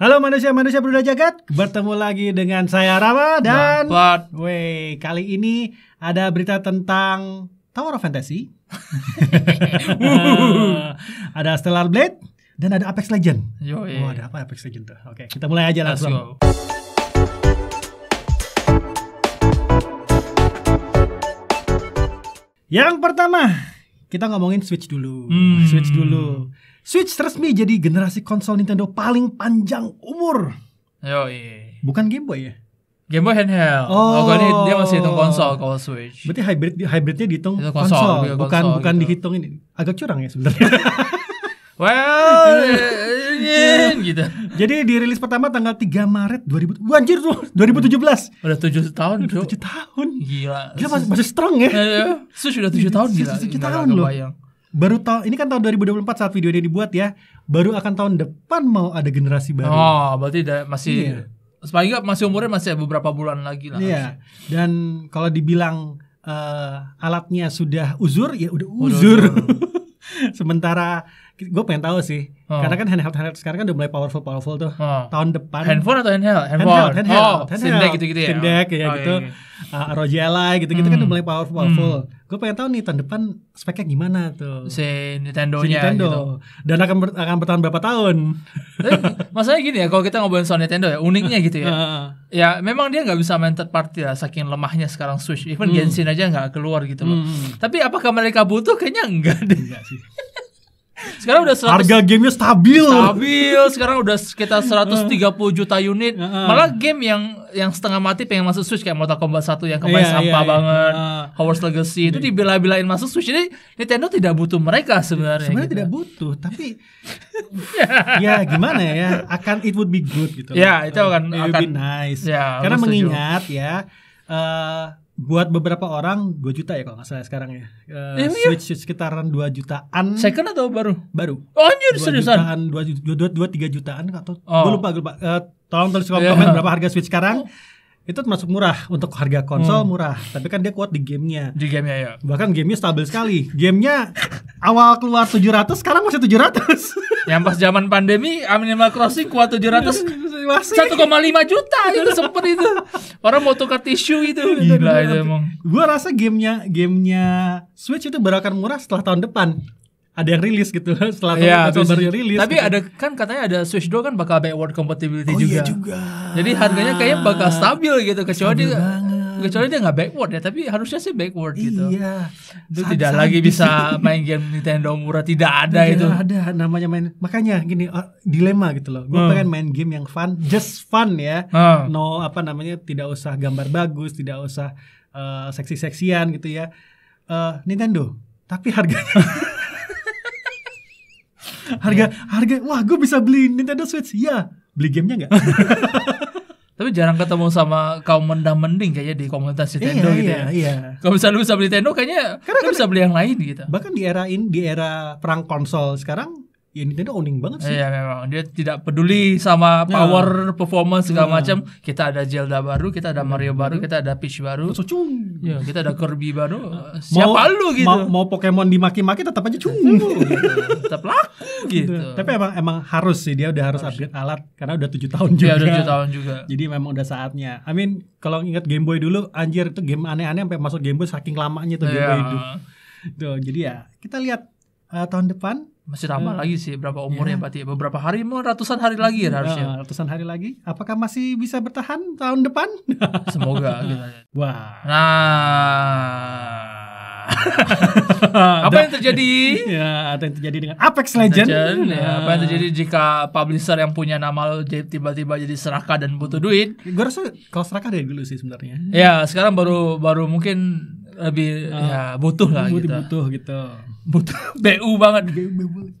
Halo manusia-manusia berbudaya jagat, bertemu lagi dengan saya Rama dan Bapak. Wey, kali ini ada berita tentang Tower of Fantasy. ada Stellar Blade dan ada Apex Legend. Yo, oh, ada apa Apex Legend tuh? Oke, kita mulai aja langsung. Yang pertama, kita ngomongin Switch dulu. Hmm. Switch dulu. Switch resmi jadi generasi konsol Nintendo paling panjang umur. Yo, iya. Bukan Game Boy ya? Game Boy handheld. Oh, oh ini dia masih hitung konsol kalau Switch. Berarti hybrid hybridnya dihitung konsol, konsol, bukan konsol, bukan gitu. dihitung ini. Agak curang ya sebenarnya. well, yeah, yeah, gitu. Jadi dirilis pertama tanggal 3 Maret 2000. Anjir tuh, 2017. Hmm. Udah 7 tahun, Bro. 7 tahun. Gila. Gila masih, masih strong ya. yeah, eh, Switch udah 7 tahun gila. 7 tahun loh baru tahun ini kan tahun 2024 saat video ini dibuat ya baru akan tahun depan mau ada generasi baru oh berarti da- masih yeah. sepanjang masih umurnya masih beberapa bulan lagi lah yeah. dan kalau dibilang uh, alatnya sudah uzur ya udah uzur sementara gue pengen tahu sih oh. karena kan handheld handheld sekarang kan udah mulai powerful powerful tuh oh. tahun depan handphone atau handheld handphone handheld handheld, oh, handheld. Steam gitu gitu ya Steam ya oh, gitu iya, iya. Uh, eh, rojela gitu gitu kan hmm. kan udah mulai powerful powerful hmm gue pengen tahu nih tahun depan speknya gimana tuh si Nintendo-nya si Nintendo. gitu. dan akan ber, akan bertahan berapa tahun Tapi, eh, masalahnya gini ya kalau kita ngobrolin soal Nintendo ya uniknya gitu ya ya memang dia nggak bisa main third party lah ya, saking lemahnya sekarang Switch even hmm. Genshin aja nggak keluar gitu loh hmm. tapi apakah mereka butuh kayaknya enggak deh enggak sih Sekarang udah 100, harga gamenya stabil. Stabil. Sekarang udah sekitar 130 juta unit. Malah game yang yang setengah mati pengen masuk Switch kayak Mortal Kombat 1 yang kemarin yeah, sampah yeah, iya. banget, yeah. Hogwarts Legacy itu dibela-belain masuk Switch. Jadi Nintendo tidak butuh mereka sebenarnya. Sebenarnya gitu. tidak butuh, tapi ya gimana ya? Akan it would be good gitu. Ya, yeah, itu akan it akan nice. Yeah, Karena mengingat ya uh, buat beberapa orang 2 juta ya kalau nggak salah sekarang ya. Uh, eh, iya. switch, switch sekitaran 2 jutaan. Second atau baru? Baru. Oh, anjir seriusan. Jutaan, 2 2 2 3 jutaan atau oh. gue lupa gue lupa. Uh, tolong tulis yeah. komen berapa harga switch sekarang. Oh itu termasuk murah untuk harga konsol hmm. murah tapi kan dia kuat di gamenya di gamenya ya bahkan gamenya stabil sekali gamenya awal keluar 700 sekarang masih 700 yang pas zaman pandemi Animal Crossing kuat 700 lima juta itu sempet itu orang mau tukar tisu itu iya, gila itu emang Gua rasa gamenya gamenya Switch itu berakar murah setelah tahun depan ada yang rilis gitu setelah ya, konsol baru rilis. Tapi gitu. ada kan katanya ada Switch 2 kan bakal backward compatibility oh, juga. Iya juga. Jadi harganya kayaknya bakal stabil gitu kecuali dia banget. kecuali dia nggak backward ya, tapi harusnya sih backward iya. gitu. Iya. Itu saat, tidak lagi bisa main game Nintendo murah tidak ada tidak itu. ada namanya main. Makanya gini uh, dilema gitu loh. Gue hmm. pengen main game yang fun, just fun ya. Hmm. No apa namanya tidak usah gambar bagus, tidak usah uh, seksi-seksian gitu ya. Uh, Nintendo, tapi harganya harga iya. harga wah gue bisa beli Nintendo Switch ya beli gamenya nggak tapi jarang ketemu sama kaum mendah mending kayaknya di komunitas Nintendo iya, gitu iya, ya. Iya. Kalau misalnya lu bisa beli Nintendo kayaknya Karena kan bisa beli yang lain gitu. Bahkan di era ini di era perang konsol sekarang ya Nintendo owning banget sih. Iya memang dia tidak peduli sama ya. power, ya. performance segala ya. macam. Kita ada Zelda baru, kita ada iya, Mario baru, kita ada Peach baru. cung. Ya, kita ada Kirby baru. Ah. Siapa mau, lu gitu? Mau, mau Pokemon dimaki-maki tetap aja cung. tetap laku gitu. Tapi emang emang harus sih dia udah harus, harus. upgrade alat karena udah tujuh tahun juga. Iya, udah tujuh tahun juga. Jadi memang udah saatnya. I mean, kalau ingat Game Boy dulu anjir itu game aneh-aneh sampai masuk Game Boy saking lamanya tuh Game iya. Boy itu. Tuh, jadi ya kita lihat uh, tahun depan masih lama hmm. lagi sih berapa umurnya yeah. berarti ya. beberapa hari mau ratusan hari lagi ya hmm, harusnya ah, ratusan hari lagi apakah masih bisa bertahan tahun depan semoga gitu. wah nah apa yang terjadi? Ya, apa yang terjadi dengan Apex Legend? Legend ya. ya. Apa yang terjadi jika publisher yang punya nama lo tiba-tiba jadi serakah dan butuh duit? Gue rasa kalau serakah dari dulu sih sebenarnya. Ya, sekarang baru baru mungkin lebih uh, ya butuh lah gitu. Butuh gitu. Butuh BU banget.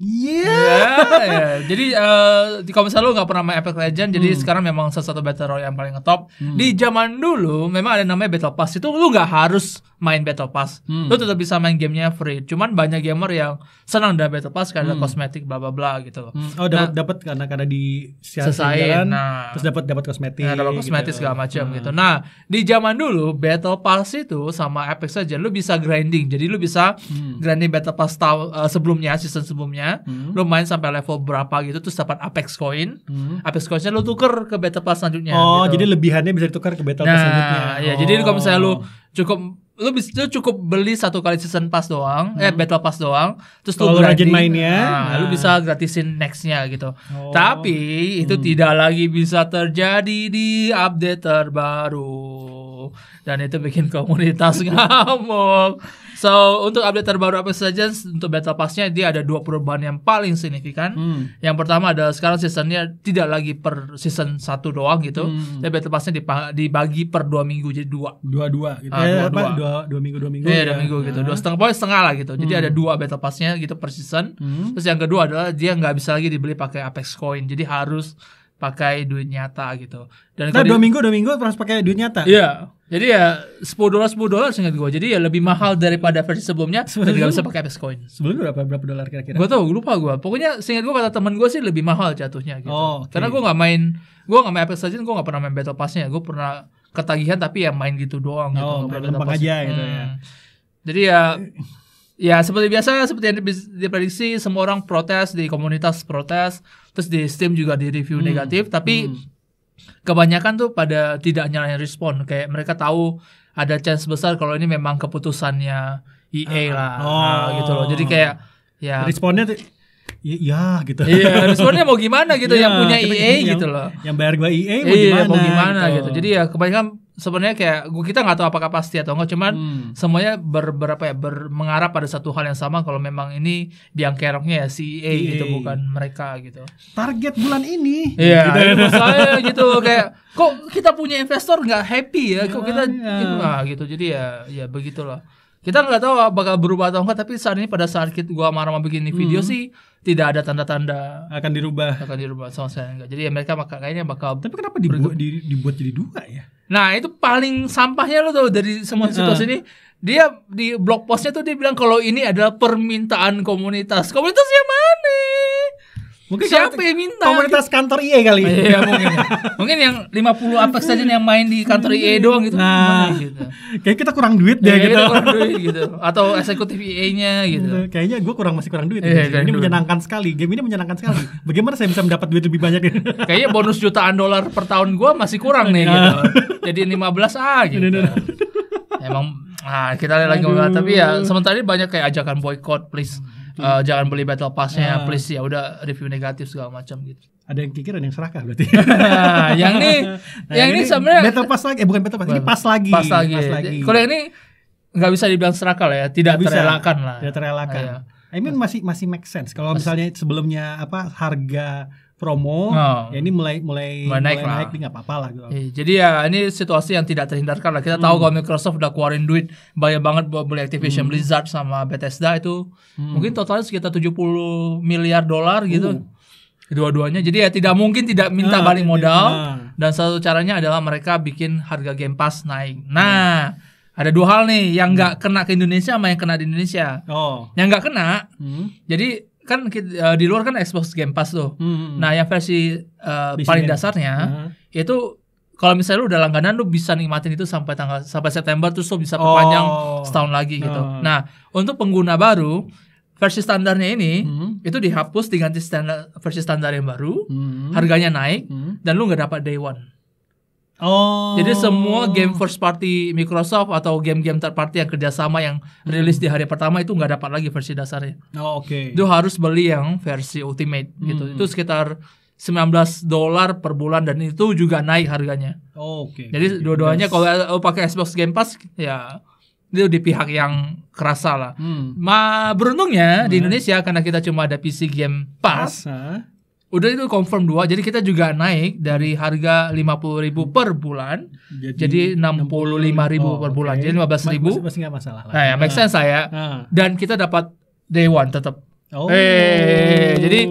Iya. Yeah. yeah. Jadi uh, di misalnya lu nggak pernah main Epic Legend, hmm. jadi sekarang memang salah satu battle royale yang paling ngetop. Hmm. Di zaman dulu memang ada namanya Battle Pass itu lu nggak harus main Battle Pass. Hmm. Lu tetap bisa main gamenya free. Cuman banyak gamer yang senang dengan Battle Pass karena hmm. kosmetik bla bla bla gitu loh. Hmm. Oh dapat nah, dapat karena karena di selesai nah, terus dapat dapat kosmetik. Nah, dapat kosmetik gitu. segala macam hmm. gitu. Nah, di zaman dulu Battle Pass itu sama Epic baik-baik saja lu bisa grinding. Jadi lu bisa hmm. grinding battle pass tahu uh, eh, sebelumnya season sebelumnya, hmm. lu main sampai level berapa gitu terus dapat Apex coin. Hmm. Apex coinnya lu tuker ke battle pass selanjutnya Oh, gitu. jadi lebihannya bisa ditukar ke battle nah, pass selanjutnya. ya, oh. jadi kalau misalnya lu oh. cukup lu bisa lu cukup beli satu kali season pass doang, eh, hmm. eh battle pass doang, terus Kalo grinding, rajin mainnya, nah, nah. lu bisa gratisin nextnya gitu. Oh. Tapi itu hmm. tidak lagi bisa terjadi di update terbaru dan itu bikin komunitas ngamuk. So, untuk update terbaru apa saja untuk Battle pass dia ada dua perubahan yang paling signifikan. Hmm. Yang pertama adalah sekarang seasonnya tidak lagi per season satu doang gitu. Hmm. Tapi Battle pass dibagi per dua minggu jadi dua. Dua-dua gitu. Ah, eh, dua, apa? dua. Dua, minggu dua minggu. Iya, yeah, dua ya? minggu gitu. Ah. Dua setengah poin setengah lah gitu. Jadi hmm. ada dua Battle pass gitu per season. Hmm. Terus yang kedua adalah dia nggak bisa lagi dibeli pakai Apex Coin. Jadi harus pakai duit nyata gitu. Dan nah, dua minggu dua minggu harus pakai duit nyata. Iya. Jadi ya sepuluh dolar sepuluh dolar seingat gue. Jadi ya lebih mahal daripada versi sebelumnya. Sebelumnya gak bisa pakai Bitcoin. Coin. Sebelumnya berapa berapa dolar kira-kira? Gue tau, gue lupa gue. Pokoknya seingat gue kata temen gue sih lebih mahal jatuhnya gitu. Oh, okay. Karena gue nggak main, gue nggak main Apex Legends, gue nggak pernah main Battle Passnya. Gue pernah ketagihan tapi ya main gitu doang. Gitu, oh, gitu. main lempeng aja gitu ya. hmm. ya. Jadi ya Ya seperti biasa seperti yang diprediksi semua orang protes di komunitas protes terus di Steam juga di review hmm. negatif tapi hmm. kebanyakan tuh pada tidak nyalain respon kayak mereka tahu ada chance besar kalau ini memang keputusannya EA ah, lah oh. nah, gitu loh jadi kayak ya responnya Iya, iya gitu. Iya, sebenarnya mau gimana gitu ya, yang punya kita, EA yang, gitu loh. Yang bayar gue EA mau iya, gimana? mau gimana gitu. gitu. Jadi ya kebanyakan sebenarnya kayak gue kita nggak tahu apakah pasti atau enggak, cuman hmm. semuanya berberapa ya ber, mengarah pada satu hal yang sama kalau memang ini biang keroknya ya si EA, EA. gitu bukan mereka gitu. Target bulan ini. Iya, gitu. saya gitu kayak kok kita punya investor nggak happy ya, kok kita ya. gitu, nah, gitu. Jadi ya ya begitulah kita nggak tahu bakal berubah atau enggak tapi saat ini pada saat kita gua marah marah bikin ini video hmm. sih tidak ada tanda-tanda akan dirubah akan dirubah sama sekali enggak jadi ya mereka maka, kayaknya bakal tapi kenapa dibuat di, dibuat jadi dua ya nah itu paling sampahnya lo tau dari semua situasi ini dia di blog postnya tuh dia bilang kalau ini adalah permintaan komunitas komunitasnya mana Mungkin siapa yang minta? Komunitas gitu. kantor IE kali. Ya, iya, mungkin. mungkin yang 50 apa saja yang main di kantor IE doang gitu. Nah, gitu. Kayak kita kurang duit deh ya, gitu. kurang duit gitu. Atau eksekutif IE-nya gitu. Iya, kayaknya gue kurang masih kurang duit. Iya, ini duit. menyenangkan sekali. Game ini menyenangkan sekali. Bagaimana saya bisa mendapat duit lebih banyak? Kayaknya bonus jutaan dolar per tahun gue masih kurang nih iya. gitu. Jadi 15 a gitu. Iya, Emang Nah, kita lagi tapi ya sementara ini banyak kayak ajakan boykot, please uh, jangan beli battle passnya uh. please ya udah review negatif segala macam gitu ada yang kikir ada yang serakah berarti nah, yang ini nah, yang ini, sebenarnya battle pass lagi eh, bukan battle pass ini pas lagi pas lagi, pas lagi. kalau ini nggak bisa dibilang serakah lah ya tidak bisa. terelakkan lah tidak terelakkan ya. I mean masih masih make sense kalau misalnya sebelumnya apa harga promo oh. ya ini mulai mulai mulai naik, mulai naik nggak apa-apa lah gitu. Eh, jadi ya ini situasi yang tidak terhindarkan lah kita hmm. tahu kalau Microsoft udah keluarin duit banyak banget buat beli Activision hmm. Blizzard sama Bethesda itu hmm. mungkin totalnya sekitar 70 miliar dolar gitu uh. dua-duanya jadi ya tidak mungkin tidak ah, minta nah, balik modal nah. dan satu caranya adalah mereka bikin harga Game Pass naik hmm. nah hmm. Ada dua hal nih yang hmm. nggak hmm. kena ke Indonesia sama yang kena di Indonesia. Oh. Yang nggak kena, hmm. jadi kan uh, di luar kan Xbox Game Pass tuh. Hmm. hmm, hmm. Nah, yang versi uh, paling dasarnya uh itu kalau misalnya lu udah langganan lu bisa nikmatin itu sampai tanggal sampai September terus lu bisa perpanjang oh. setahun lagi gitu. Uh-huh. Nah, untuk pengguna baru versi standarnya ini hmm. itu dihapus diganti standar versi standar yang baru, hmm. harganya naik hmm. dan lu nggak dapat day one. Oh. Jadi semua game first party Microsoft atau game-game third party yang kerjasama yang hmm. rilis di hari pertama itu nggak dapat lagi versi dasarnya. Oh, Oke. Okay. Itu harus beli yang versi ultimate gitu. hmm. gitu. Itu sekitar 19 dolar per bulan dan itu juga naik harganya. Oh, Oke. Okay. Jadi okay. dua-duanya yes. kalau pakai Xbox Game Pass ya itu di pihak yang kerasa lah. Hmm. Ma beruntungnya hmm. di nah. Indonesia karena kita cuma ada PC Game Pass. Pass ah, ah. Udah itu confirm dua, jadi kita juga naik dari harga lima puluh ribu per bulan, jadi enam puluh lima ribu oh, per bulan, okay. Oh, jadi lima belas ribu. Masih, masih gak masalah. Nah, ya, make sense saya. Uh. Ah. Dan kita dapat day one tetap. Oh. hey. jadi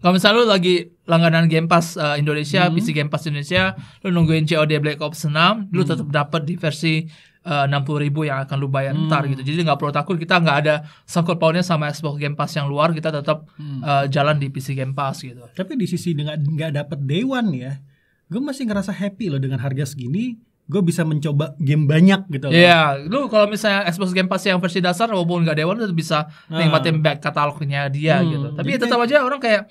kalau misalnya lu lagi langganan Game Pass uh, Indonesia, hmm. PC Game Pass Indonesia, lu nungguin COD Black Ops 6, lu hmm. tetap dapat di versi Eh, enam puluh ribu yang akan lu bayar hmm. ntar gitu jadi nggak perlu takut kita nggak ada sangkut pautnya sama Xbox Game Pass yang luar kita tetap hmm. uh, jalan di PC Game Pass gitu tapi di sisi dengan nggak dapet Dewan ya gue masih ngerasa happy loh dengan harga segini gue bisa mencoba game banyak gitu loh Iya, yeah, lu kalau misalnya Xbox Game Pass yang versi dasar walaupun nggak Dewan One lu bisa ah. nikmatin back katalognya dia hmm. gitu tapi ya tetap aja orang kayak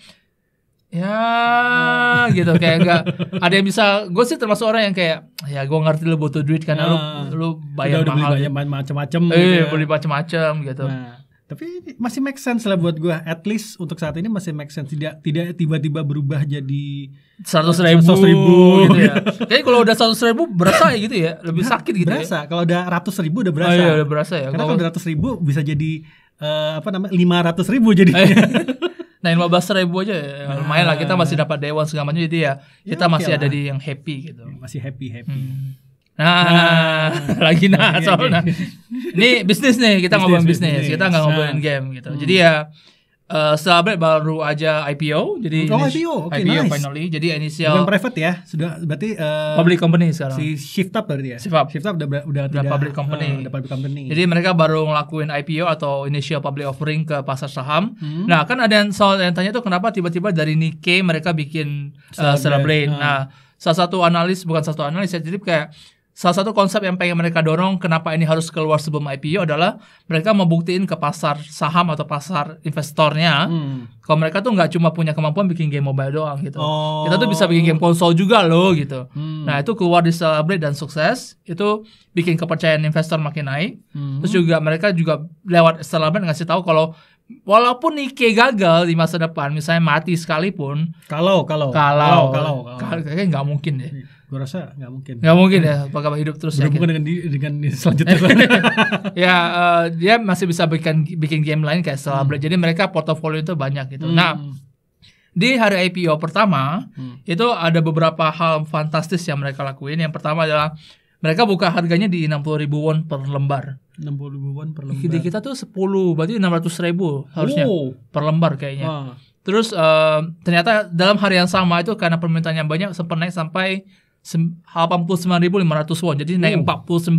ya gitu kayak enggak ada yang bisa gue sih termasuk orang yang kayak ya gue ngerti lu butuh duit karena nah, lu ah. lu bayar udah, mahal udah beli macam-macam eh, gitu ya. beli macam-macam gitu nah, tapi masih make sense lah buat gue at least untuk saat ini masih make sense tidak tidak tiba-tiba berubah jadi seratus ribu, 100 ribu gitu, gitu ya. ya kayaknya kalau udah seratus ribu berasa ya gitu ya lebih nah, sakit gitu ya. berasa ya. kalau udah ratus ribu udah berasa oh, iya, udah berasa ya karena kalau udah ratus ribu bisa jadi uh, apa namanya lima ratus ribu jadi Nah, 15 ribu aja ya, nah. lumayan lah kita masih dapat dewan segala macam jadi ya, ya kita okay masih lah. ada di yang happy gitu. Ya, masih happy happy. Hmm. Nah, nah, lagi nah soalnya. Ini bisnis nih, kita ngobrol bisnis. Kita nggak nah. ngobrolin game gitu. Hmm. Jadi ya Uh, baru aja IPO, jadi oh, IPO, okay, IPO nice. finally, jadi inisial Bukan private ya, sudah berarti uh, public company sekarang. Si shift up berarti ya. Shift up, shift up udah udah, udah tidak, public eh, company. Uh, udah public company. Jadi mereka baru ngelakuin IPO atau initial public offering ke pasar saham. Hmm. Nah kan ada yang soal yang tanya tuh kenapa tiba-tiba dari Nike mereka bikin Celebrate. Uh, Celebrate. Uh. Nah salah satu analis bukan salah satu analis, ya, jadi kayak Salah satu konsep yang pengen mereka dorong kenapa ini harus keluar sebelum IPO adalah mereka mau buktiin ke pasar saham atau pasar investornya hmm. kalau mereka tuh nggak cuma punya kemampuan bikin game mobile doang gitu. Oh. Kita tuh bisa bikin game konsol juga loh gitu. Hmm. Nah itu keluar di Celebrate dan sukses itu bikin kepercayaan investor makin naik. Hmm. Terus juga mereka juga lewat Celebrate ngasih tahu kalau walaupun Nike gagal di masa depan misalnya mati sekalipun kalau kalau kalau kalau kalau, kalau. kayaknya nggak mungkin deh. Iya. Gue rasa nggak mungkin. Nggak mungkin ya, apakah hidup terus. Berhubungan yakin. dengan di, dengan selanjutnya. ya, uh, dia masih bisa bikin bikin game lain kayak setelah Hmm. Jadi mereka portofolio itu banyak gitu. Hmm. Nah, di hari IPO pertama hmm. itu ada beberapa hal fantastis yang mereka lakuin. Yang pertama adalah mereka buka harganya di enam puluh ribu won per lembar. enam puluh ribu won per lembar. Di kita tuh sepuluh berarti enam ratus ribu harusnya oh. per lembar kayaknya. Ah. Terus uh, ternyata dalam hari yang sama itu karena permintaan yang banyak sempat naik sampai 89.500 won. Jadi naik oh. 49%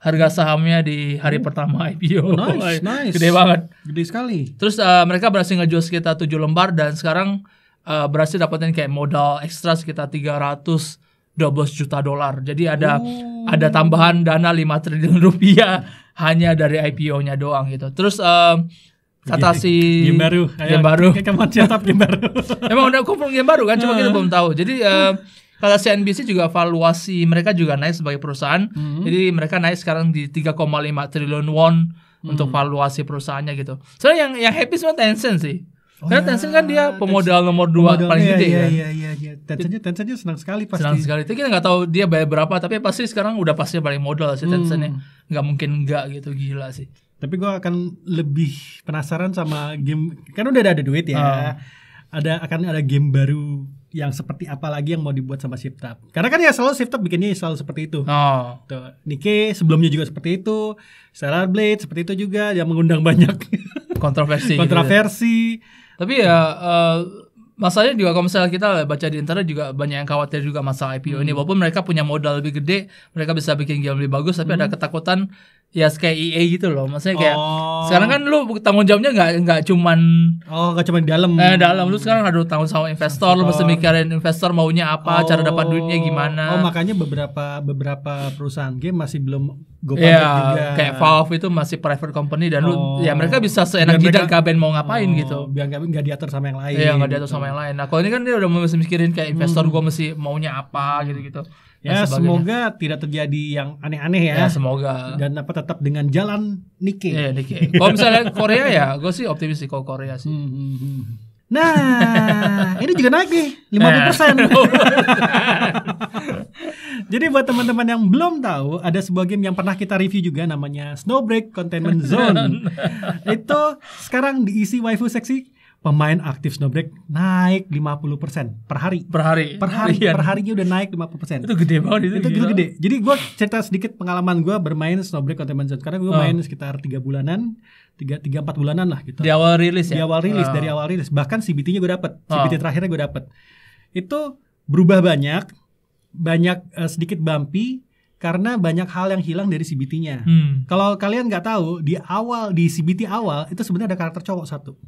harga sahamnya di hari oh. pertama IPO. Nice, nice. Gede banget. Gede sekali. Terus uh, mereka berhasil ngejual sekitar 7 lembar dan sekarang uh, berhasil dapetin kayak modal ekstra sekitar 300 12 juta dolar. Jadi ada oh. ada tambahan dana 5 triliun rupiah hanya dari IPO-nya doang gitu. Terus uh, kata si game baru, game baru. Kayak kemarin siap game baru. Emang udah kumpul game baru kan, cuma kita belum tahu. Jadi uh, kalau CNBC juga valuasi mereka juga naik sebagai perusahaan. Mm-hmm. Jadi mereka naik sekarang di 3,5 triliun won mm-hmm. untuk valuasi perusahaannya gitu. Soalnya yang yang happy semua Tencent sih. Oh Karena ya, Tencent kan dia pemodal nomor dua paling gede iya, kan. Iya iya iya. Tencentnya Tencentnya senang sekali pasti. Senang sekali. Tapi kita nggak tahu dia bayar berapa, tapi pasti sekarang udah pasti paling modal sih hmm. Tencentnya. Nggak mungkin nggak gitu gila sih. Tapi gue akan lebih penasaran sama game. Kan udah ada duit ya. Uh. Ada akan ada game baru yang seperti apa lagi yang mau dibuat sama Shift Karena kan ya selalu Shift bikinnya selalu seperti itu. Oh. Tuh, gitu. Nike sebelumnya juga seperti itu, Stellar Blade seperti itu juga yang mengundang banyak kontroversi. kontroversi. Gitu. Ya. Tapi ya uh, masalahnya juga kalau misalnya kita baca di internet juga banyak yang khawatir juga masalah IPO hmm. ini walaupun mereka punya modal lebih gede mereka bisa bikin game lebih bagus tapi hmm. ada ketakutan ya kayak EA gitu loh maksudnya kayak oh. sekarang kan lu tanggung jawabnya nggak nggak cuman oh nggak cuman dalam eh dalam lu sekarang harus tanggung sama investor lu mesti mikirin investor maunya apa oh. cara dapat oh. duitnya gimana oh makanya beberapa beberapa perusahaan game masih belum gue yeah, juga kayak Valve itu masih private company dan oh. lu ya mereka bisa seenak jidat kaben mau ngapain oh, gitu biar nggak nggak diatur sama yang lain iya nggak diatur sama yang lain nah kalau ini kan dia udah mesti mikirin kayak investor hmm. gue mesti maunya apa gitu gitu Nah, ya, semoga tidak terjadi yang aneh-aneh ya. ya. Semoga. Dan apa tetap dengan jalan Nikkei. Iya, Nike Kalau misalnya Korea ya, gue sih optimis sih kalau Korea sih. Hmm, hmm, hmm. Nah, ini juga naik nih, 50 persen. Nah. Jadi buat teman-teman yang belum tahu, ada sebuah game yang pernah kita review juga namanya Snowbreak Containment Zone. Itu sekarang diisi waifu seksi pemain aktif Snowbreak naik 50% per hari. Per hari. Per hari. Iya. Per harinya udah naik 50%. Itu gede banget itu. Itu gede. gede. Jadi gue cerita sedikit pengalaman gue bermain Snowbreak Containment Zone karena gue oh. Ah. main sekitar 3 bulanan, 3 3 4 bulanan lah gitu. Di awal rilis ya. Di awal rilis, oh. dari awal rilis. Bahkan CBT-nya gue dapet CBT oh. Ah. terakhirnya gue dapet Itu berubah banyak, banyak uh, sedikit bumpy, karena banyak hal yang hilang dari CBT-nya. Hmm. Kalau kalian nggak tahu, di awal di CBT awal itu sebenarnya ada karakter cowok satu.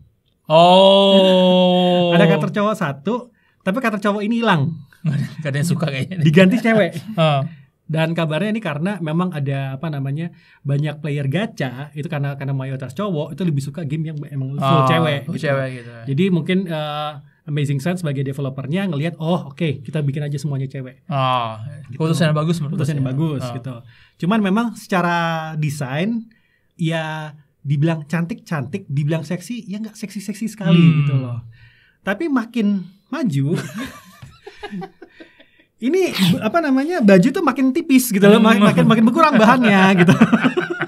Oh. ada karakter cowok satu, tapi karakter cowok ini hilang. Gak ada yang suka kayaknya. Diganti cewek. oh. Dan kabarnya ini karena memang ada apa namanya banyak player gacha itu karena karena mayoritas cowok itu lebih suka game yang emang full oh, cewek. Full gitu. cewek gitu. Jadi mungkin uh, Amazing Sense sebagai developernya ngelihat oh oke okay, kita bikin aja semuanya cewek. Oh, gitu. putusan bagus menurut Putusan bagus oh. gitu. Cuman memang secara desain ya dibilang cantik-cantik, dibilang seksi, ya nggak seksi-seksi sekali hmm. gitu loh. Tapi makin maju, ini apa namanya baju tuh makin tipis gitu loh, makin hmm. makin, makin berkurang bahannya gitu.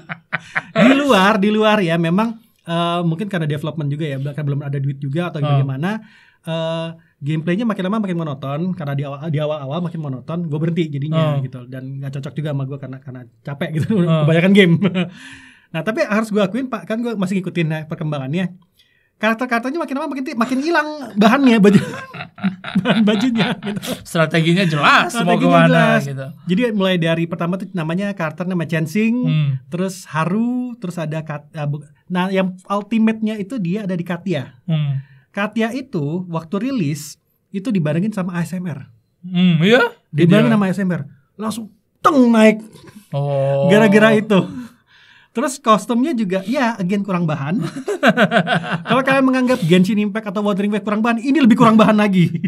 di luar, di luar ya, memang uh, mungkin karena development juga ya, bahkan belum ada duit juga atau oh. bagaimana. Oh. gameplaynya makin lama makin monoton karena di awal di awal awal makin monoton gue berhenti jadinya oh. gitu dan nggak cocok juga sama gue karena karena capek gitu oh. kebanyakan game Nah tapi harus gue akuin pak kan gue masih ngikutin ya, perkembangannya. Karakter-karakternya makin lama makin makin hilang bahannya baju bahan bajunya. Gitu. Strateginya jelas Strateginya mau jelas. gitu. Jadi mulai dari pertama tuh namanya karakter nama Chancing, hmm. terus Haru, terus ada Kat, eh, nah yang ultimate-nya itu dia ada di Katya. Hmm. Katya itu waktu rilis itu dibarengin sama ASMR. Hmm, iya. Dibarengin sama ASMR. Langsung teng naik. Oh. Gara-gara itu Terus kostumnya juga ya agen kurang bahan. Kalau kalian menganggap Genshin Impact atau Wuthering Wave kurang bahan, ini lebih kurang bahan lagi.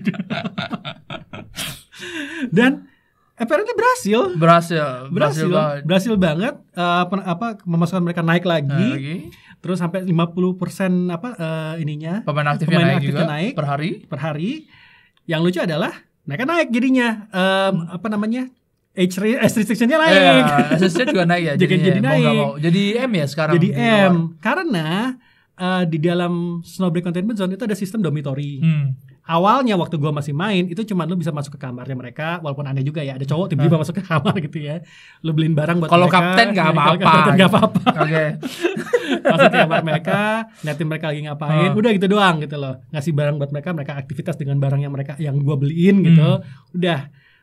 Dan apparently berhasil. Berhasil. Berhasil. Berhasil banget. Berhasil banget uh, apa, memasukkan mereka naik lagi. Uh, lagi. Terus sampai 50% apa uh, ininya pemain aktifnya pemain naik juga naik per hari. Per hari. Yang lucu adalah mereka naik jadinya um, hmm. apa namanya? age eh, restriction-nya iya, naik. Yeah, iya. restriction juga naik ya. jadi, jadi, jadi ya. naik. Mau mau. Jadi M ya sekarang. Jadi M karena uh, di dalam Snowbreak Containment Zone itu ada sistem dormitory. Hmm. Awalnya waktu gua masih main itu cuma lu bisa masuk ke kamarnya mereka walaupun aneh juga ya ada cowok tiba-tiba hmm. masuk ke kamar gitu ya. Lu beliin barang buat Kalau kapten nggak apa-apa. Kapten nggak apa-apa. Oke. masuk ke kamar mereka, liatin mereka lagi ngapain, hmm. udah gitu doang gitu loh. Ngasih barang buat mereka, mereka aktivitas dengan barang yang mereka yang gua beliin gitu. Hmm. Udah.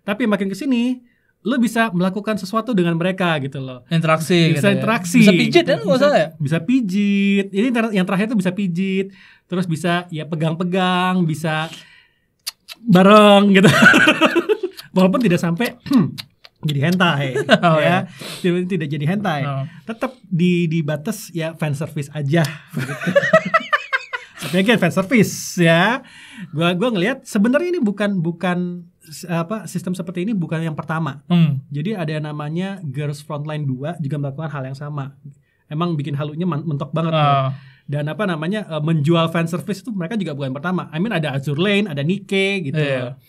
Tapi makin ke sini lo bisa melakukan sesuatu dengan mereka gitu loh. Interaksi bisa gitu ya? interaksi. Ya. Bisa pijit kan gitu. salah ya? Bisa pijit. Ini yang terakhir itu bisa pijit. Terus bisa ya pegang-pegang, bisa bareng gitu. Walaupun tidak sampai jadi hentai oh, ya. Iya. Tidak, tidak jadi hentai. Oh. Tetap di di batas ya fan service aja Tapi kan fan service ya. Gua gua ngelihat sebenarnya ini bukan bukan apa sistem seperti ini bukan yang pertama. Hmm. Jadi ada yang namanya Girls Frontline 2 juga melakukan hal yang sama. Emang bikin halunya mentok banget. Uh. Kan? Dan apa namanya e, menjual fan service itu mereka juga bukan yang pertama. I mean ada Azure Lane, ada Nike gitu. Yeah.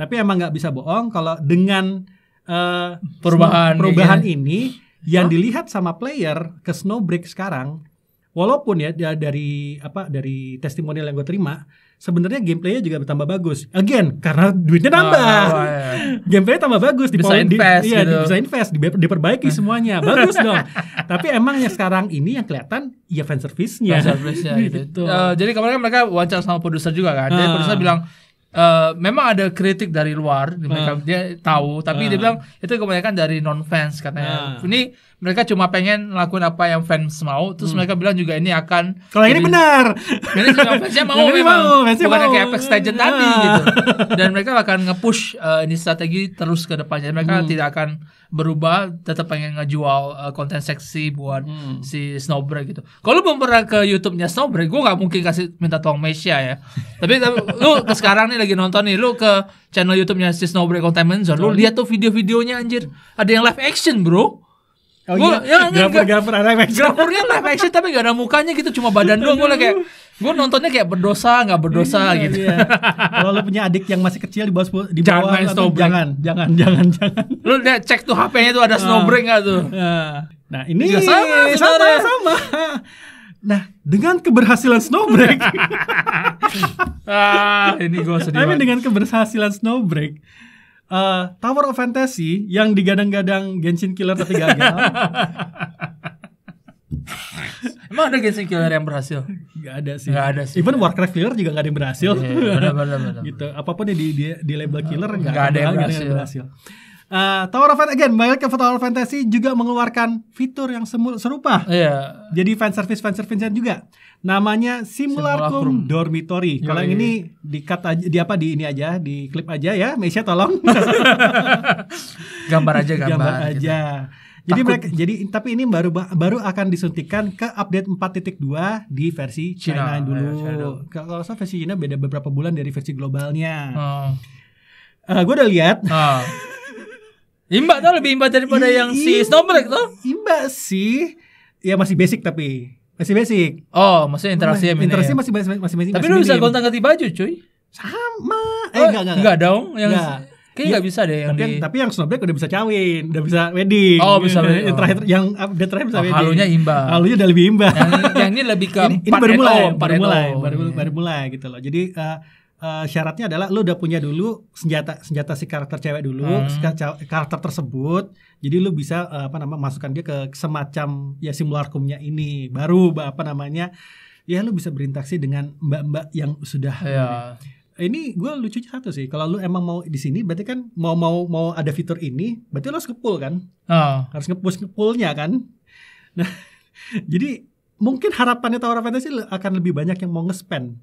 Tapi emang nggak bisa bohong kalau dengan uh, perubahan perubahan yeah. ini yang huh? dilihat sama player ke Snowbreak sekarang walaupun ya dari apa dari testimoni yang gue terima sebenarnya gameplaynya juga bertambah bagus. Again, karena duitnya oh, nambah. Oh, oh, yeah. Gameplaynya tambah bagus. Bisa di, invest. Iya, gitu. bisa invest, di, diperbaiki semuanya. Bagus dong. Tapi emang yang sekarang ini yang kelihatan ya fan service-nya. service-nya gitu. Uh, jadi kemarin kan mereka wawancara sama produser juga kan. Jadi uh. produser bilang, Uh, memang ada kritik dari luar mereka ah. dia tahu tapi uh, dia ah. bilang itu kebanyakan dari non fans katanya uh, ini mereka cuma pengen ngelakuin apa yang fans mau terus hmm. mereka bilang juga ini akan kalau ini benar ini juga fansnya mau memang mau, fansnya bukan mau. kayak Apex Legends tadi gitu dan mereka akan nge-push uh, ini strategi terus ke depannya mereka hmm. tidak akan berubah tetap pengen ngejual uh, konten seksi buat hmm. si Snowbreak gitu kalau belum pernah ke YouTube-nya Snowbreak gue nggak mungkin kasih minta tolong Mesia ya, ya tapi, tapi lu ke sekarang nih lagi nonton nih lu ke channel YouTube-nya si Snowbreak Containment Zone lu lihat tuh video-videonya anjir ada yang live action bro Oh gua, iya, ya, ya gapur, gapur live action. Gapurnya live action tapi gak ada mukanya gitu, cuma badan doang. Gue kayak, gue nontonnya kayak berdosa, gak berdosa iya, gitu. Iya. Kalau lu punya adik yang masih kecil di bawah, di bawah jangan, atau, jangan, jangan, jangan, jangan. Lu lihat cek tuh HP-nya tuh ada uh, snowbreak gak tuh? Uh, nah ini Juga sama, sama, sama, sama. Nah, dengan keberhasilan Snowbreak. ah, ini gue sedih. Tapi dengan keberhasilan Snowbreak, uh, Tower of Fantasy yang digadang-gadang Genshin Killer tapi gagal. Emang ada Genshin Killer yang berhasil? Gak ada sih. Gak ada sih. Even Warcraft Killer juga gak ada yang berhasil. Iya, iya, iya. benar, benar, benar. gitu. Apapun yang di, di, di label killer gak, gak ada, yang berhasil. Yang berhasil. Uh, Tower of Fantasy, again, balik ke Tower of Fantasy juga mengeluarkan fitur yang serupa. Iya. Jadi fan service fan service juga. Namanya Simulacrum, Simulacrum. Dormitory. Kalau yang ini di cut aja, di apa di ini aja, di klip aja ya, Mesia tolong. gambar aja gambar. Gambar gitu. aja. Gitu. Jadi mereka jadi tapi ini baru baru akan disuntikan ke update 4.2 di versi China, China dulu. Ya, Kalau saya versi China beda beberapa bulan dari versi globalnya. Hmm. Oh. Uh, eh, gue udah lihat. Uh. Imba tuh lebih imba daripada I, yang si Snowblack tuh. Imba sih. Ya masih basic tapi masih basic. Oh, maksudnya interaksi ya. Interaksi masih, basic, masih masih Tapi masih lu bisa gonta-ganti baju, cuy. Sama. Eh, oh, enggak, enggak, enggak. dong. Yang enggak. Kayaknya nggak ya, bisa deh yang tapi, di... tapi yang snowblack udah bisa cawin, udah bisa wedding. Oh bisa wedding. yang terakhir yang update terakhir bisa oh, wedding. Halunya imba. Halunya udah lebih imba. Yang, yang ini lebih ke ini, ini baru mulai, baru iya. mulai, baru, baru mulai gitu loh. Jadi uh, uh, syaratnya adalah lu udah punya dulu senjata senjata si karakter cewek dulu hmm. karakter tersebut jadi lu bisa uh, apa nama masukkan dia ke semacam ya simularkumnya ini baru apa namanya ya lu bisa berinteraksi dengan mbak-mbak yang sudah yeah. ini gue lucu satu sih kalau lu emang mau di sini berarti kan mau mau mau ada fitur ini berarti lu harus ngepul kan oh. harus ngepush ngepulnya kan nah jadi mungkin harapannya Tower of Fantasy akan lebih banyak yang mau nge-spend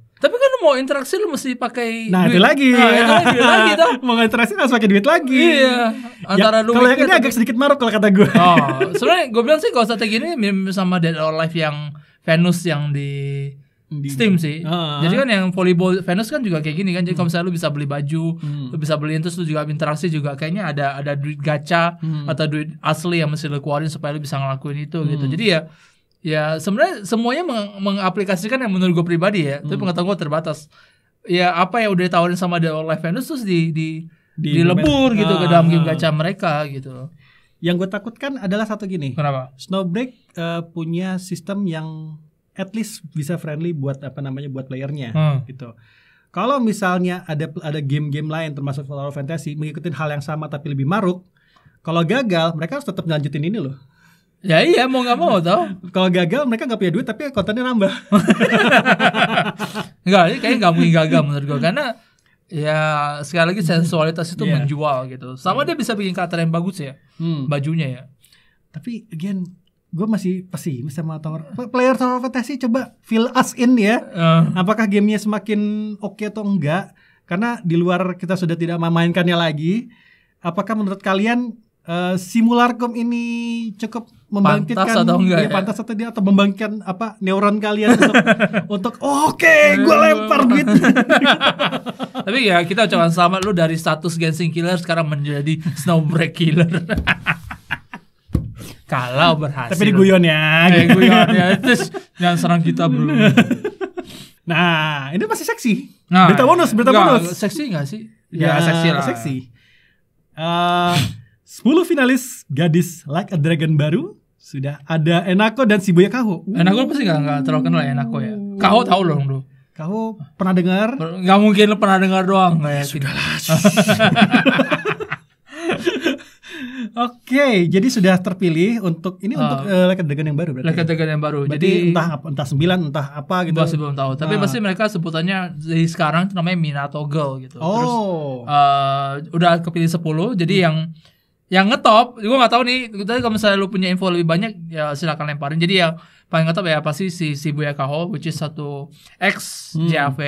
mau interaksi lu mesti pakai Nah, duit. itu lagi. Nah, itu lagi, lagi Mau interaksi harus pakai duit lagi. Iya. Ya, antara ya, Kalau yang ini agak sedikit maruk kalau kata gue. Oh, sebenarnya gue bilang sih kalau strategi ini mirip sama Dead or Alive yang Venus yang di Steam sih. Uh, ah, -huh. Ah. Jadi kan yang volleyball Venus kan juga kayak gini kan. Jadi hmm. kalau misalnya lu bisa beli baju, hmm. lu bisa beliin terus lu juga interaksi juga kayaknya ada ada duit gacha hmm. atau duit asli yang mesti lu keluarin supaya lu bisa ngelakuin itu gitu. hmm. gitu. Jadi ya Ya sebenarnya semuanya meng mengaplikasikan yang menurut gue pribadi ya, hmm. tapi pengetahuan gue terbatas. Ya apa yang udah ditawarin sama The Life and terus di, di, di dilebur ah, gitu ke dalam game ah. gacha mereka gitu. Yang gue takutkan adalah satu gini. Kenapa? Snowbreak uh, punya sistem yang at least bisa friendly buat apa namanya buat playernya hmm. gitu. Kalau misalnya ada ada game-game lain termasuk Final Fantasy mengikuti hal yang sama tapi lebih maruk, kalau gagal mereka harus tetap lanjutin ini loh Ya iya mau nggak mau tau. Kalau gagal mereka nggak punya duit tapi kontennya nambah. Enggak, ini kayaknya nggak mungkin gagal menurut gue karena ya sekali lagi sensualitas itu yeah. menjual gitu. Sama yeah. dia bisa bikin karakter yang bagus ya, hmm. bajunya ya. Tapi again gue masih pesimis sama Tower player Tower Fantasy coba fill us in ya uh. apakah gamenya semakin oke okay atau enggak karena di luar kita sudah tidak memainkannya lagi apakah menurut kalian uh, eh, simularkum ini cukup membangkitkan pantas atau enggak ya, ya? pantas atau dia atau membangkitkan apa neuron kalian untuk, untuk oh, oke okay, gue lempar gitu. tapi ya kita ucapkan selamat lu dari status Genshin Killer sekarang menjadi Snow Break Killer kalau berhasil tapi diguyon ya eh, guyon ya terus jangan serang kita bro nah ini masih seksi nah, berita bonus berita enggak, bonus seksi gak sih ya, ya seksi lah seksi uh, 10 finalis gadis Like a Dragon baru sudah ada Enako dan Shibuya Kaho. Uh. Enako pasti gak, gak terlalu kenal ya, Enako ya. Kaho tahu dong bro. Kaho pernah dengar? Gak mungkin lo pernah dengar doang kayak ya, Sudahlah. Oke, okay, jadi sudah terpilih untuk ini uh, untuk uh, Like Dragon yang baru berarti. Like a ya? Dragon yang baru. Berarti jadi entah entah 9 entah apa gitu. masih belum tahu, tapi uh. pasti mereka sebutannya dari sekarang itu namanya Minato Girl gitu. Oh. Terus uh, udah kepilih 10, jadi hmm. yang yang ngetop gue nggak tahu nih tapi kalau misalnya lu punya info lebih banyak ya silakan lemparin jadi yang paling ngetop ya pasti si si Buya Kaho which is satu ex hmm. JAV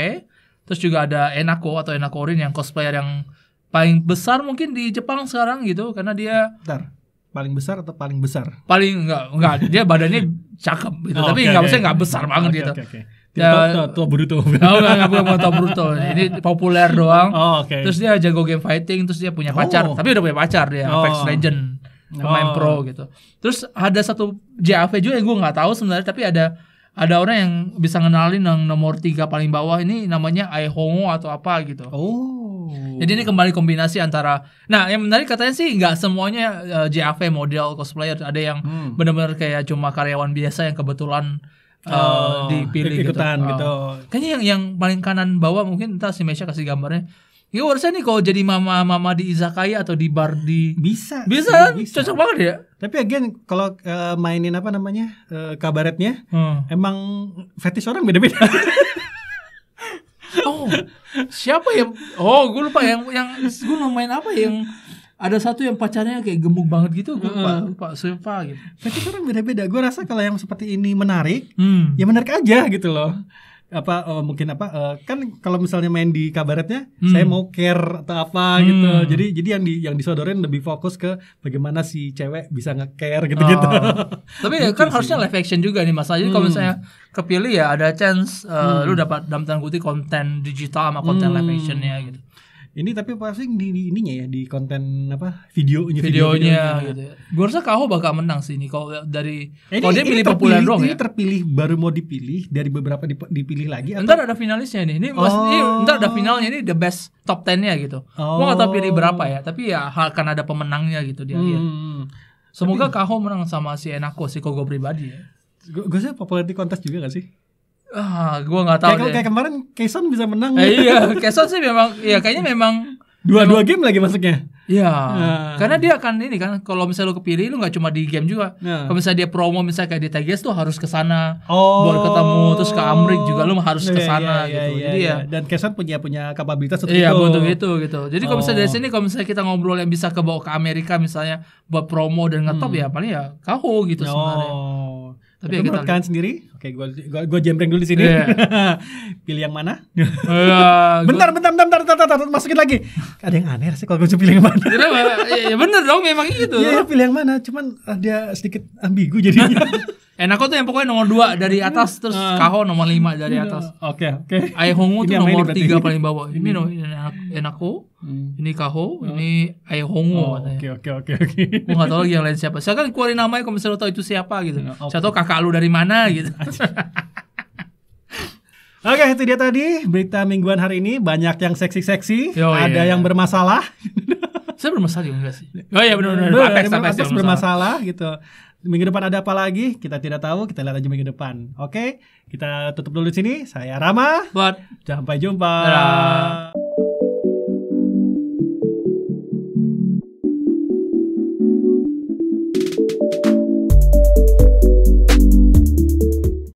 terus juga ada Enako atau Enako Rin yang cosplayer yang paling besar mungkin di Jepang sekarang gitu karena dia Bentar. paling besar atau paling besar paling enggak enggak dia badannya cakep gitu oh, tapi okay, nggak okay. nggak besar banget okay, gitu okay, okay. Ya, tua Bruto. Oh, enggak, enggak, bukan tua Bruto. Ini populer doang. Oh, oke. Okay. Terus dia jago game fighting, terus dia punya pacar. Oh. Tapi udah punya pacar dia, oh. Apex Legend, pemain oh. pro gitu. Terus ada satu JAV juga yang gue nggak tahu sebenarnya, tapi ada ada orang yang bisa ngenalin yang nomor tiga paling bawah ini namanya Aihongo atau apa gitu. Oh. Jadi ini kembali kombinasi antara nah yang menarik katanya sih nggak semuanya uh, eh, JAV model cosplayer ada yang hmm. benar-benar kayak cuma karyawan biasa yang kebetulan uh, dipilih ikutan gitu. Oh. gitu. Kayaknya yang yang paling kanan bawah mungkin entah si mesha kasih gambarnya. Ya harusnya nih kalau jadi mama-mama di izakaya atau di bar di bisa bisa, iya, kan? bisa. cocok banget ya. Tapi again kalau uh, mainin apa namanya uh, kabaretnya hmm. emang fetish orang beda-beda. oh siapa ya? Oh gue lupa yang yang gue mau main apa yang ada satu yang pacarnya kayak gemuk banget gitu gue lupa lupa siapa gitu tapi orang beda-beda gue rasa kalau yang seperti ini menarik hmm. ya menarik aja gitu loh apa uh, mungkin apa uh, kan kalau misalnya main di kabaretnya hmm. saya mau care atau apa gitu. hmm. gitu jadi jadi yang di yang disodorin lebih fokus ke bagaimana si cewek bisa nge-care gitu-gitu oh. Gitu tapi ya kan harusnya live action juga nih mas jadi hmm. kalau misalnya kepilih ya ada chance uh, hmm. lu dapat dalam tanda kutip konten digital sama konten hmm. live actionnya gitu ini tapi pasti di, di ininya ya di konten apa videonya videonya, videonya gitu. Ya. Gitu ya. Gue rasa Kaho bakal menang sih ini kalau dari eh, ini, kalau dia pilih populer doang ya. Ini terpilih baru mau dipilih dari beberapa dipilih lagi. Atau? Ntar ada finalisnya nih. Ini, oh. ini ntar ada finalnya ini the best top 10-nya gitu. Oh. Gua gak tahu pilih berapa ya, tapi ya akan ada pemenangnya gitu di hmm. akhir. Semoga tapi, Kaho menang sama si Enako sih Kogo gue pribadi ya. Gue sih popularity kontes juga gak sih? Ah, gua nggak tahu. Kayak, kayak kemarin Kason bisa menang. Eh, iya, Kason sih memang ya kayaknya memang dua-dua game lagi masuknya. Iya. Nah. Karena dia akan ini kan kalau misalnya lu kepilih lu nggak cuma di game juga. Nah. Kalau misalnya dia promo misalnya kayak di TGS tuh harus ke sana oh. buat ketemu terus ke Amrik juga lu harus ke iya, iya, sana yeah, yeah, yeah, gitu. Iya, Jadi ya dan Kesan punya punya kapabilitas untuk iya, itu. Iya, untuk itu gitu. Jadi kalau misalnya dari oh. sini kalau misalnya kita ngobrol yang bisa ke bawa ke Amerika misalnya buat promo dan ngetop hmm. ya paling ya kaho gitu oh. sebenarnya. Tapi ya kita kalian sendiri, oke gue gue gua jembreng dulu di sini. Yeah. pilih yang mana? Iya, bentar, bentar, bentar, bentar, bentar, bentar, masukin lagi. Ada yang aneh sih kalau gue pilih yang mana. iya ya bener dong memang gitu. Iya, iya, pilih yang mana, cuman ada sedikit ambigu jadinya. Enak tuh yang pokoknya nomor 2 dari iya. atas terus uh, Kaho nomor 5 dari iya. atas. Oke, oke. Ai Hongu tuh nomor 3 paling bawah. Ini hmm. no, Enako, hmm. ini Kaho, hmm. oh. ini Hongu Oke, oke, oke, oke. Mau enggak tahu lagi yang lain siapa. Saya kan keluarin namanya kalau misalnya tahu itu siapa gitu. Hmm, okay. Saya tahu kakak lu dari mana gitu. Oke, okay, itu dia tadi berita mingguan hari ini. Banyak yang seksi-seksi, ada iya. yang bermasalah. saya bermasalah juga sih. Oh iya benar benar. Apex, Apex, Apex bermasalah gitu minggu depan ada apa lagi kita tidak tahu kita lihat aja minggu depan oke okay? kita tutup dulu di sini saya Rama buat sampai jumpa Dadah.